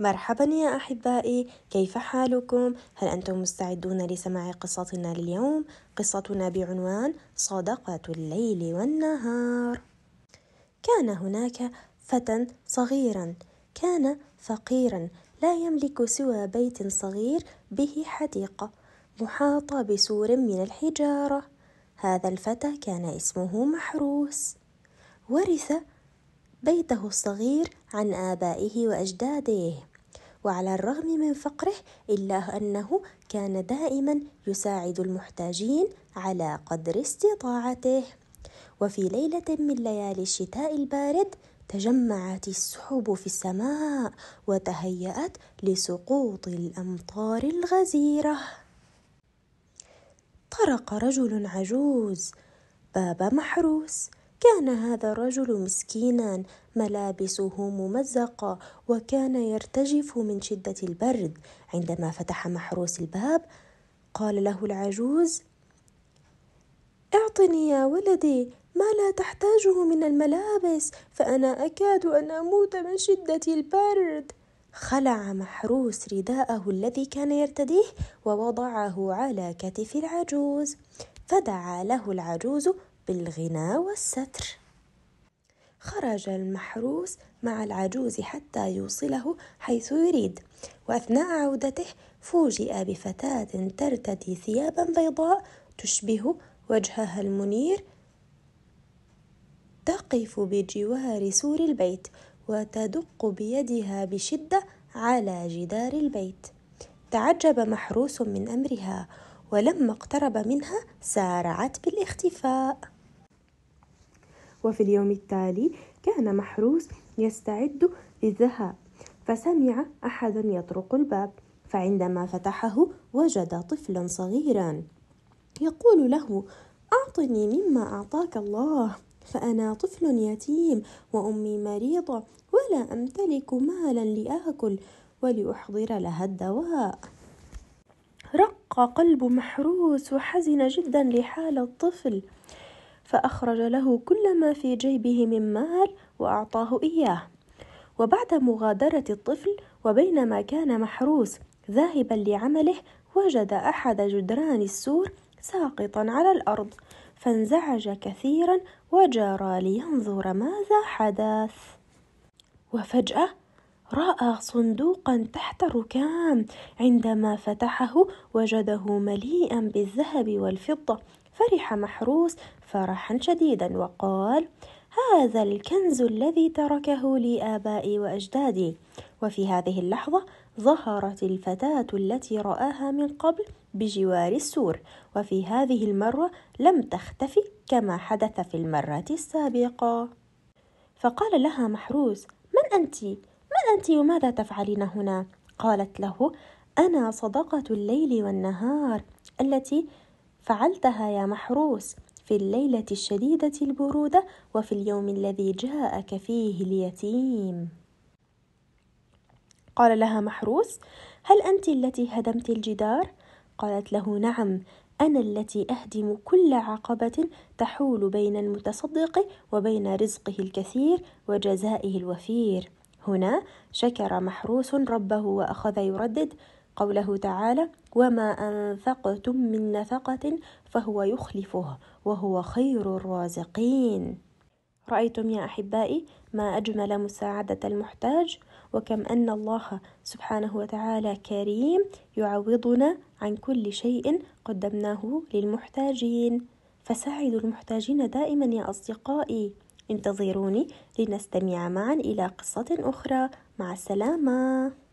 مرحبا يا أحبائي كيف حالكم؟ هل أنتم مستعدون لسماع قصتنا لليوم؟ قصتنا بعنوان صدقة الليل والنهار كان هناك فتى صغيرا كان فقيرا لا يملك سوى بيت صغير به حديقة محاطة بسور من الحجارة هذا الفتى كان اسمه محروس ورث بيته الصغير عن آبائه وأجداده وعلى الرغم من فقره إلا أنه كان دائما يساعد المحتاجين على قدر استطاعته وفي ليلة من ليالي الشتاء البارد تجمعت السحب في السماء وتهيأت لسقوط الأمطار الغزيرة طرق رجل عجوز باب محروس كان هذا الرجل مسكينا ملابسه ممزقه وكان يرتجف من شده البرد عندما فتح محروس الباب قال له العجوز اعطني يا ولدي ما لا تحتاجه من الملابس فانا اكاد ان اموت من شده البرد خلع محروس رداءه الذي كان يرتديه ووضعه على كتف العجوز فدعا له العجوز بالغنى والستر خرج المحروس مع العجوز حتى يوصله حيث يريد واثناء عودته فوجئ بفتاه ترتدي ثيابا بيضاء تشبه وجهها المنير تقف بجوار سور البيت وتدق بيدها بشده على جدار البيت تعجب محروس من امرها ولما اقترب منها سارعت بالاختفاء وفي اليوم التالي كان محروس يستعد للذهاب فسمع احدا يطرق الباب فعندما فتحه وجد طفلا صغيرا يقول له اعطني مما اعطاك الله فانا طفل يتيم وامي مريضه ولا امتلك مالا لاكل ولاحضر لها الدواء رق قلب محروس وحزن جدا لحال الطفل فأخرج له كل ما في جيبه من مال وأعطاه إياه وبعد مغادرة الطفل وبينما كان محروس ذاهبا لعمله وجد أحد جدران السور ساقطا على الأرض فانزعج كثيرا وجرى لينظر ماذا حدث وفجأة رأى صندوقا تحت ركام عندما فتحه وجده مليئا بالذهب والفضة فرح محروس فرحا شديدا وقال هذا الكنز الذي تركه لي آبائي وأجدادي وفي هذه اللحظة ظهرت الفتاة التي رآها من قبل بجوار السور وفي هذه المرة لم تختفي كما حدث في المرة السابقة فقال لها محروس من أنت؟ من أنت وماذا تفعلين هنا؟ قالت له أنا صدقة الليل والنهار التي فعلتها يا محروس في الليلة الشديدة البرودة وفي اليوم الذي جاءك فيه اليتيم قال لها محروس هل أنت التي هدمت الجدار؟ قالت له نعم أنا التي أهدم كل عقبة تحول بين المتصدق وبين رزقه الكثير وجزائه الوفير هنا شكر محروس ربه وأخذ يردد قوله تعالى وما أنفقتم من نفقة فهو يخلفه وهو خير الرازقين رأيتم يا أحبائي ما أجمل مساعدة المحتاج وكم أن الله سبحانه وتعالى كريم يعوضنا عن كل شيء قدمناه للمحتاجين فساعدوا المحتاجين دائما يا أصدقائي انتظروني لنستمع معا إلى قصة أخرى مع السلامة